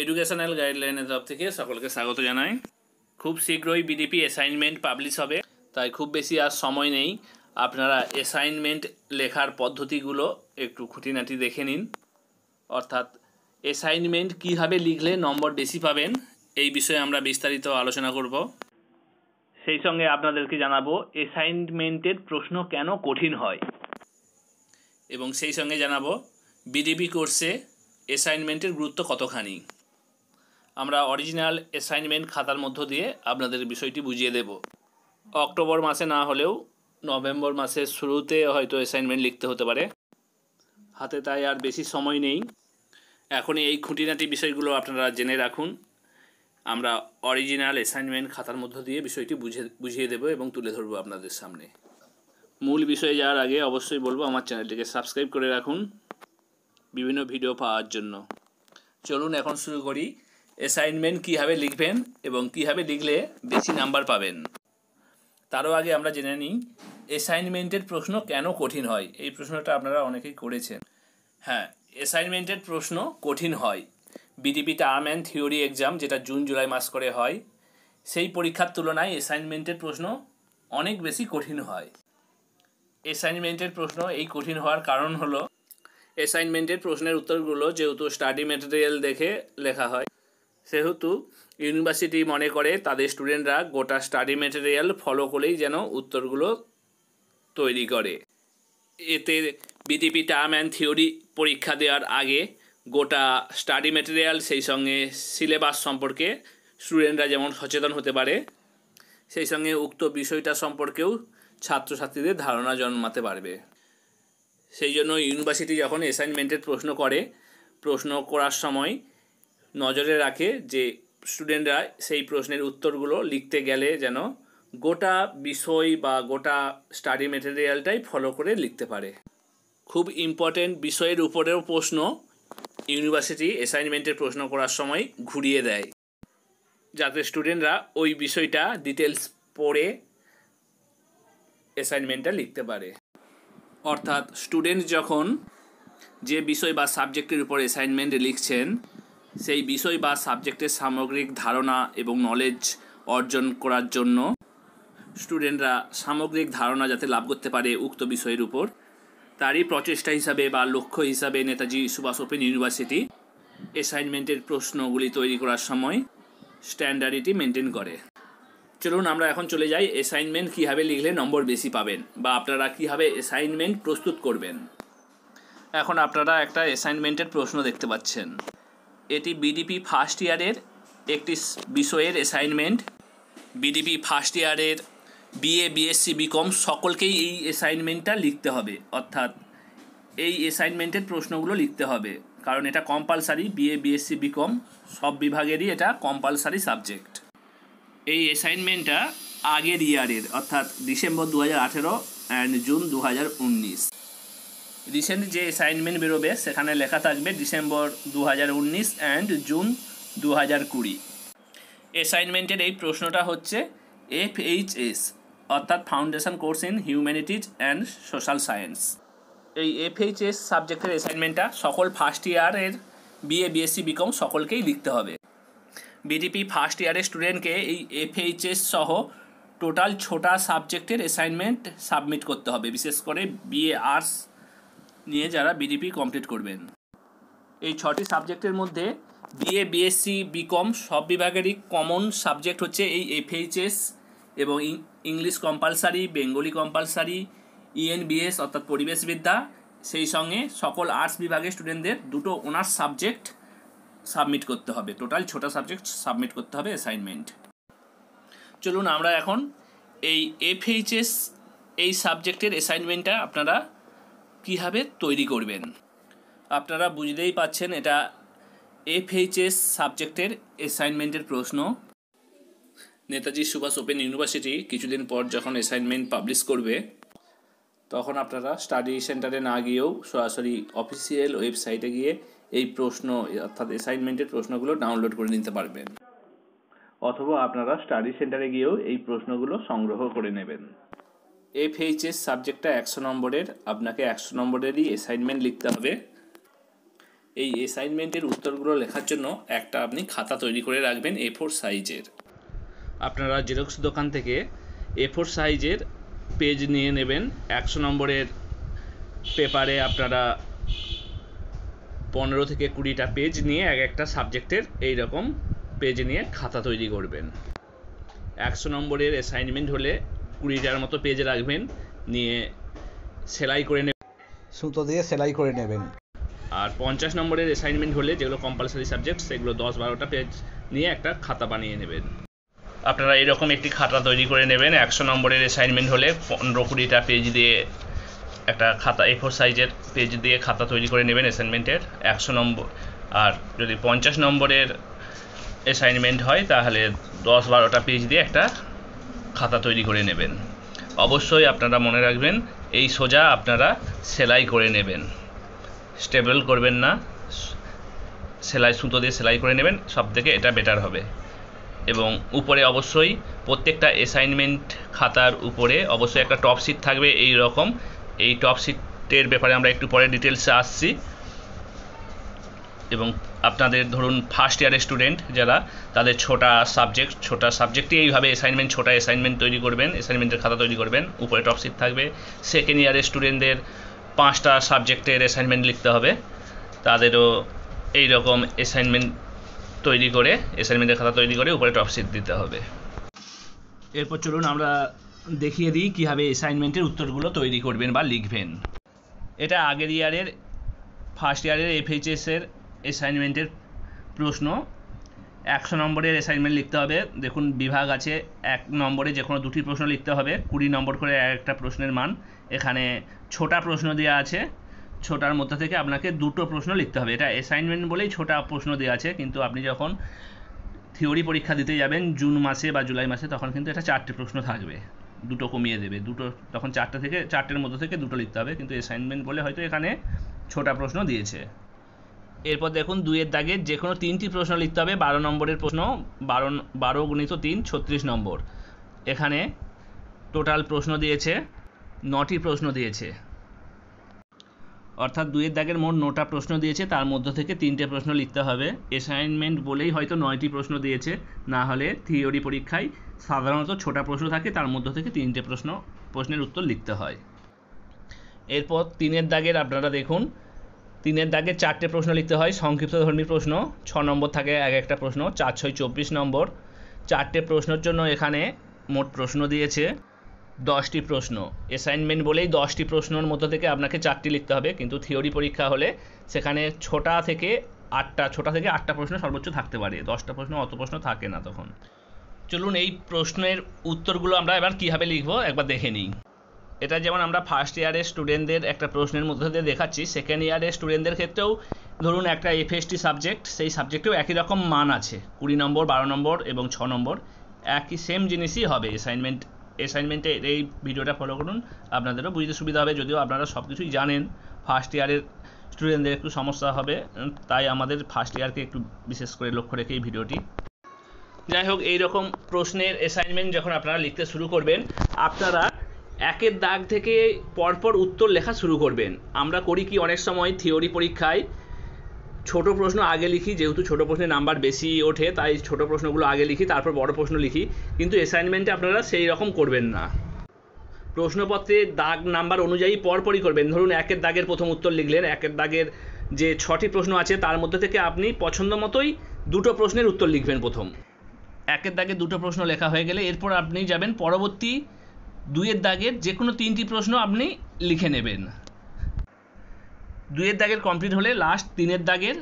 educational গাইডলাইনের তরফ থেকে সকলকে স্বাগত জানাই খুব শীঘ্রই বিডিপি অ্যাসাইনমেন্ট পাবলিশ হবে তাই খুব বেশি আর সময় নেই আপনারা অ্যাসাইনমেন্ট লেখার পদ্ধতিগুলো একটু খুঁটিনাটি দেখে নিন অর্থাৎ অ্যাসাইনমেন্ট কীভাবে লিখলে নম্বর বেশি পাবেন এই বিষয়ে আমরা বিস্তারিত আলোচনা করব সেই সঙ্গে আপনাদেরকে জানাবো অ্যাসাইনমেন্টের প্রশ্ন কেন কঠিন হয় এবং সেই সঙ্গে জানাবো বিডিপি কোর্সে অ্যাসাইনমেন্টের গুরুত্ব কতখানি আমরা অরিজিনাল অ্যাসাইনমেন্ট খাতার মধ্য দিয়ে আপনাদের বিষয়টি বুঝিয়ে দেব অক্টোবর মাসে না হলেও নভেম্বর মাসের শুরুতে হয়তো অ্যাসাইনমেন্ট লিখতে হতে পারে হাতে তাই আর বেশি সময় নেই এখন এই খুঁটিনাটি বিষয়গুলো আপনারা জেনে রাখুন আমরা অরিজিনাল অ্যাসাইনমেন্ট খাতার মধ্য দিয়ে বিষয়টি বুঝে বুঝিয়ে দেবো এবং তুলে ধরবো আপনাদের সামনে মূল বিষয়ে যাওয়ার আগে অবশ্যই বলবো আমার চ্যানেলটিকে সাবস্ক্রাইব করে রাখুন বিভিন্ন ভিডিও পাওয়ার জন্য চলুন এখন শুরু করি অ্যাসাইনমেন্ট কীভাবে লিখবেন এবং কীভাবে লিখলে বেশি নাম্বার পাবেন তারও আগে আমরা জেনে নিই অ্যাসাইনমেন্টের প্রশ্ন কেন কঠিন হয় এই প্রশ্নটা আপনারা অনেকেই করেছেন হ্যাঁ অ্যাসাইনমেন্টের প্রশ্ন কঠিন হয় BDP term and theory exam যেটা জুন জুলাই মাস করে হয় সেই পরীক্ষার তুলনায় অ্যাসাইনমেন্টের প্রশ্ন অনেক বেশি কঠিন হয় অ্যাসাইনমেন্টের প্রশ্ন এই কঠিন হওয়ার কারণ হলো অ্যাসাইনমেন্টের প্রশ্নের উত্তরগুলো যেহেতু স্টাডি মেটেরিয়াল দেখে লেখা হয় সেহেতু ইউনিভার্সিটি মনে করে তাদের স্টুডেন্টরা গোটা স্টাডি মেটেরিয়াল ফলো করেই যেন উত্তরগুলো তৈরি করে এতে বিটিপি টার্ম অ্যান্ড থিওরি পরীক্ষা দেওয়ার আগে গোটা স্টাডি মেটেরিয়াল সেই সঙ্গে সিলেবাস সম্পর্কে স্টুডেন্টরা যেমন সচেতন হতে পারে সেই সঙ্গে উক্ত বিষয়টা সম্পর্কেও ছাত্রছাত্রীদের ধারণা জন্মাতে পারবে সেই জন্য ইউনিভার্সিটি যখন অ্যাসাইনমেন্টের প্রশ্ন করে প্রশ্ন করার সময় নজরে রাখে যে স্টুডেন্টরা সেই প্রশ্নের উত্তরগুলো লিখতে গেলে যেন গোটা বিষয় বা গোটা স্টাডি মেটেরিয়ালটাই ফলো করে লিখতে পারে খুব ইম্পর্টেন্ট বিষয়ের উপরেও প্রশ্ন ইউনিভার্সিটি অ্যাসাইনমেন্টের প্রশ্ন করার সময় ঘুরিয়ে দেয় যাতে স্টুডেন্টরা ওই বিষয়টা ডিটেলস পড়ে অ্যাসাইনমেন্টটা লিখতে পারে অর্থাৎ স্টুডেন্ট যখন যে বিষয় বা সাবজেক্টের উপর অ্যাসাইনমেন্ট লিখছেন সেই বিষয় বা সাবজেক্টের সামগ্রিক ধারণা এবং নলেজ অর্জন করার জন্য স্টুডেন্টরা সামগ্রিক ধারণা যাতে লাভ করতে পারে উক্ত বিষয়ের উপর তারই প্রচেষ্টা হিসাবে বা লক্ষ্য হিসাবে নেতাজি সুভাষ ওপেন ইউনিভার্সিটি অ্যাসাইনমেন্টের প্রশ্নগুলি তৈরি করার সময় স্ট্যান্ডার্ডিটি মেনটেন করে চলুন আমরা এখন চলে যাই অ্যাসাইনমেন্ট কীভাবে লিখলে নম্বর বেশি পাবেন বা আপনারা কীভাবে অ্যাসাইনমেন্ট প্রস্তুত করবেন এখন আপনারা একটা অ্যাসাইনমেন্টের প্রশ্ন দেখতে পাচ্ছেন এটি বিডিপি ফার্স্ট ইয়ারের একটি বিষয়ের অ্যাসাইনমেন্ট বিডিপি ফার্স্ট ইয়ারের বিএ বিএসসি বিকম সকলকেই এই অ্যাসাইনমেন্টটা লিখতে হবে অর্থাৎ এই অ্যাসাইনমেন্টের প্রশ্নগুলো লিখতে হবে কারণ এটা কম্পালসারি বিএ বিএসসি বিকম সব বিভাগেরই এটা কম্পালসারি সাবজেক্ট এই অ্যাসাইনমেন্টটা আগের ইয়ারের অর্থাৎ ডিসেম্বর দু হাজার আঠেরো অ্যান্ড জুন দু হাজার উনিশ রিসেন্ট যে অ্যাসাইনমেন্ট বেরোবে সেখানে লেখা থাকবে ডিসেম্বর দু হাজার উনিশ অ্যান্ড জুন দু হাজার কুড়ি অ্যাসাইনমেন্টের এই প্রশ্নটা হচ্ছে এফ এইচ এস অর্থাৎ foundation course in humanities and social science এই এফ এইচ এস সাবজেক্টের অ্যাসাইনমেন্টটা সকল ফার্স্ট ইয়ারের বিএ বিএসসি বিকম সকলকেই লিখতে হবে বিডিপি ফার্স্ট ইয়ারের স্টুডেন্টকে এই এফ এইচ এস সহ টোটাল ছোটা সাবজেক্টের অ্যাসাইনমেন্ট সাবমিট করতে হবে বিশেষ করে বিএ আর্টস নিয়ে যারা বিডিপি কমপ্লিট করবেন এই ছটি সাবজেক্টের মধ্যে বিএ বিএসসি বিকম সব বিভাগেরই কমন সাবজেক্ট হচ্ছে এই এফএইচএস এবং English compulsory Bengali compulsory ENBS অর্থাৎ পরিবেশবিদ্যা সেই সঙ্গে সকল আর্টস বিভাগের স্টুডেন্টদের দুটো অনার্স সাবজেক্ট সাবমিট করতে হবে টোটাল ছোটা সাবজেক্ট সাবমিট করতে হবে অ্যাসাইনমেন্ট চলুন আমরা এখন এই এফএইচএস এই সাবজেক্টের অ্যাসাইনমেন্টটা আপনারা কীভাবে তৈরি করবেন আপনারা বুঝতেই পাচ্ছেন এটা এফএইচএস সাবজেক্টের অ্যাসাইনমেন্টের প্রশ্ন নেতাজি সুভাষ ওপেন ইউনিভার্সিটি কিছুদিন পর যখন অ্যাসাইনমেন্ট পাবলিশ করবে তখন আপনারা স্টাডি সেন্টারে না গিয়েও সরাসরি অফিসিয়াল ওয়েবসাইটে গিয়ে এই প্রশ্ন অর্থাৎ অ্যাসাইনমেন্টের প্রশ্নগুলো ডাউনলোড করে নিতে পারবেন অথবা আপনারা স্টাডি সেন্টারে গিয়েও এই প্রশ্নগুলো সংগ্রহ করে নেবেন এফএইচএস সাবজেক্টটা একশো নম্বরের আপনাকে একশো নম্বরেরই অ্যাসাইনমেন্ট লিখতে হবে এই অ্যাসাইনমেন্টের উত্তরগুলো লেখার জন্য একটা আপনি খাতা তৈরি করে রাখবেন এ ফোর সাইজের আপনারা জেরক্স দোকান থেকে এ ফোর সাইজের পেজ নিয়ে নেবেন একশো নম্বরের পেপারে আপনারা পনেরো থেকে কুড়িটা পেজ নিয়ে এক একটা সাবজেক্টের এই রকম পেজ নিয়ে খাতা তৈরি করবেন একশো নম্বরের অ্যাসাইনমেন্ট হলে কুড়িটার মতো পেজ রাখবেন নিয়ে সেলাই করে নেবেন সুতো দিয়ে সেলাই করে নেবেন আর পঞ্চাশ নম্বরের অ্যাসাইনমেন্ট হলে যেগুলো কম্পালসারি সাবজেক্ট সেগুলো দশ বারোটা পেজ নিয়ে একটা খাতা বানিয়ে নেবেন আপনারা এরকম একটি খাতা তৈরি করে নেবেন একশো নম্বরের অ্যাসাইনমেন্ট হলে পনেরো কুড়িটা পেজ দিয়ে একটা খাতা এ ফোর সাইজের পেজ দিয়ে খাতা তৈরি করে নেবেন অ্যাসাইনমেন্টের একশো নম্বর আর যদি পঞ্চাশ নম্বরের অ্যাসাইনমেন্ট হয় তাহলে দশ বারোটা পেজ দিয়ে একটা খাতা তৈরি করে নেবেন অবশ্যই আপনারা মনে রাখবেন এই সোজা আপনারা সেলাই করে নেবেন স্টেবল করবেন না সেলাই সুতো দিয়ে সেলাই করে নেবেন সব থেকে এটা বেটার হবে এবং উপরে অবশ্যই প্রত্যেকটা অ্যাসাইনমেন্ট খাতার উপরে অবশ্যই একটা টপ সিট থাকবে এই রকম এই টপ সিটের ব্যাপারে আমরা একটু পরে ডিটেলসে আসছি এবং আপনাদের ধরুন ফার্স্ট ইয়ারের স্টুডেন্ট যারা তাদের ছোটা সাবজেক্ট ছোটা সাবজেক্টে এইভাবে অ্যাসাইনমেন্ট ছোটা অ্যাসাইনমেন্ট তৈরি করবেন অ্যাসাইনমেন্টের খাতা তৈরি করবেন উপরে টপশিট থাকবে সেকেন্ড ইয়ারের স্টুডেন্টদের পাঁচটা সাবজেক্টের অ্যাসাইনমেন্ট লিখতে হবে তাদেরও এই রকম অ্যাসাইনমেন্ট তৈরি করে অ্যাসাইনমেন্টের খাতা তৈরি করে উপরে টপশিট দিতে হবে এরপর চলুন আমরা দেখিয়ে দিই কীভাবে অ্যাসাইনমেন্টের উত্তরগুলো তৈরি করবেন বা লিখবেন এটা আগের ইয়ারের ফার্স্ট ইয়ারের এফএইচএসের অ্যাসাইনমেন্টের প্রশ্ন একশো নম্বরের অ্যাসাইনমেন্ট লিখতে হবে দেখুন বিভাগ আছে এক নম্বরে যে কোনো দুটি প্রশ্ন লিখতে হবে কুড়ি নম্বর করে একটা প্রশ্নের মান এখানে ছোটা প্রশ্ন দেওয়া আছে ছোটার মধ্যে থেকে আপনাকে দুটো প্রশ্ন লিখতে হবে এটা অ্যাসাইনমেন্ট বলেই ছোটা প্রশ্ন দেওয়া আছে কিন্তু আপনি যখন থিওরি পরীক্ষা দিতে যাবেন জুন মাসে বা জুলাই মাসে তখন কিন্তু এটা চারটে প্রশ্ন থাকবে দুটো কমিয়ে দেবে দুটো তখন চারটে থেকে চারটের মধ্যে থেকে দুটো লিখতে হবে কিন্তু অ্যাসাইনমেন্ট বলে হয়তো এখানে ছোটা প্রশ্ন দিয়েছে এরপর দেখুন দুইয়ের দাগে যে কোনো তিনটি প্রশ্ন লিখতে হবে বারো নম্বরের প্রশ্ন বারো বারো গুণিত তিন ছত্রিশ নম্বর এখানে টোটাল প্রশ্ন দিয়েছে নটি প্রশ্ন দিয়েছে অর্থাৎ দুইয়ের দাগের মোট নটা প্রশ্ন দিয়েছে তার মধ্য থেকে তিনটে প্রশ্ন লিখতে হবে অ্যাসাইনমেন্ট বলেই হয়তো নয়টি প্রশ্ন দিয়েছে না হলে থিওরি পরীক্ষায় সাধারণত ছোটা প্রশ্ন থাকে তার মধ্য থেকে তিনটে প্রশ্ন প্রশ্নের উত্তর লিখতে হয় এরপর তিনের দাগের আপনারা দেখুন তিনের দাগে চারটে প্রশ্ন লিখতে হয় সংক্ষিপ্ত ধর্মী প্রশ্ন ছ নম্বর থাকে এক একটা প্রশ্ন চার ছয় চব্বিশ নম্বর চারটে প্রশ্নের জন্য এখানে মোট প্রশ্ন দিয়েছে দশটি প্রশ্ন অ্যাসাইনমেন্ট বলেই দশটি প্রশ্নর মতো থেকে আপনাকে চারটি লিখতে হবে কিন্তু থিওরি পরীক্ষা হলে সেখানে ছোটা থেকে আটটা ছোটা থেকে আটটা প্রশ্ন সর্বোচ্চ থাকতে পারে দশটা প্রশ্ন অত প্রশ্ন থাকে না তখন চলুন এই প্রশ্নের উত্তরগুলো আমরা এবার কীভাবে লিখবো একবার দেখে নিই এটা যেমন আমরা ফার্স্ট ইয়ারের স্টুডেন্টদের একটা প্রশ্নের মধ্যে দিয়ে দেখাচ্ছি সেকেন্ড ইয়ারের স্টুডেন্টদের ক্ষেত্রেও ধরুন একটা এফএসটি সাবজেক্ট সেই সাবজেক্টেও একই রকম মান আছে কুড়ি নম্বর বারো নম্বর এবং ছ নম্বর একই সেম জিনিসই হবে অ্যাসাইনমেন্ট অ্যাসাইনমেন্টে এই ভিডিওটা ফলো করুন আপনাদেরও বুঝতে সুবিধা হবে যদিও আপনারা সব কিছুই জানেন ফার্স্ট ইয়ারের স্টুডেন্টদের একটু সমস্যা হবে তাই আমাদের ফার্স্ট ইয়ারকে একটু বিশেষ করে লক্ষ্য রেখে এই ভিডিওটি যাই হোক এইরকম প্রশ্নের অ্যাসাইনমেন্ট যখন আপনারা লিখতে শুরু করবেন আপনারা একের দাগ থেকে পরপর উত্তর লেখা শুরু করবেন আমরা করি কি অনেক সময় থিওরি পরীক্ষায় ছোট প্রশ্ন আগে লিখি যেহেতু ছোট প্রশ্নের নাম্বার বেশি ওঠে তাই ছোট প্রশ্নগুলো আগে লিখি তারপর বড় প্রশ্ন লিখি কিন্তু অ্যাসাইনমেন্টে আপনারা সেই রকম করবেন না প্রশ্নপত্রে দাগ নাম্বার অনুযায়ী পরপরই করবেন ধরুন একের দাগের প্রথম উত্তর লিখলেন একের দাগের যে ছটি প্রশ্ন আছে তার মধ্যে থেকে আপনি পছন্দ মতোই দুটো প্রশ্নের উত্তর লিখবেন প্রথম একের দাগে দুটো প্রশ্ন লেখা হয়ে গেলে এরপর আপনি যাবেন পরবর্তী দুইয়ের দাগের যে কোনো তিনটি প্রশ্ন আপনি লিখে নেবেন দুইয়ের দাগের কমপ্লিট হলে লাস্ট তিনের দাগের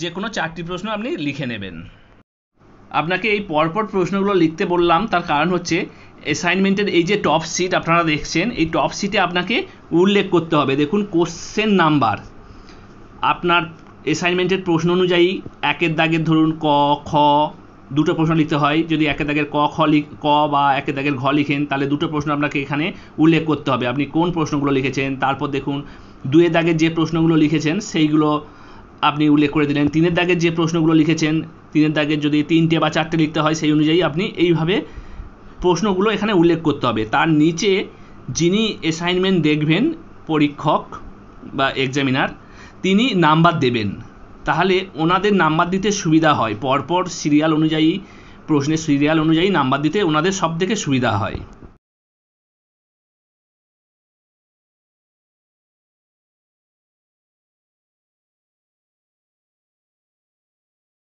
যে কোনো চারটি প্রশ্ন আপনি লিখে নেবেন আপনাকে এই পরপর প্রশ্নগুলো লিখতে বললাম তার কারণ হচ্ছে অ্যাসাইনমেন্টের এই যে টপ সিট আপনারা দেখছেন এই টপ সিটে আপনাকে উল্লেখ করতে হবে দেখুন কোশ্চেন নাম্বার আপনার অ্যাসাইনমেন্টের প্রশ্ন অনুযায়ী একের দাগের ধরুন ক খ দুটো প্রশ্ন লিখতে হয় যদি একে দাগের ক খ লিখ ক বা একে দাগের ঘ লিখেন তাহলে দুটো প্রশ্ন আপনাকে এখানে উল্লেখ করতে হবে আপনি কোন প্রশ্নগুলো লিখেছেন তারপর দেখুন দুয়ে দাগের যে প্রশ্নগুলো লিখেছেন সেইগুলো আপনি উল্লেখ করে দিলেন তিনের দাগের যে প্রশ্নগুলো লিখেছেন তিনের দাগের যদি তিনটে বা চারটে লিখতে হয় সেই অনুযায়ী আপনি এইভাবে প্রশ্নগুলো এখানে উল্লেখ করতে হবে তার নিচে যিনি অ্যাসাইনমেন্ট দেখবেন পরীক্ষক বা এক্সামিনার তিনি নাম্বার দেবেন তাহলে ওনাদের নাম্বার দিতে সুবিধা হয় পরপর সিরিয়াল অনুযায়ী প্রশ্নের সিরিয়াল অনুযায়ী নাম্বার দিতে ওনাদের সব থেকে সুবিধা হয়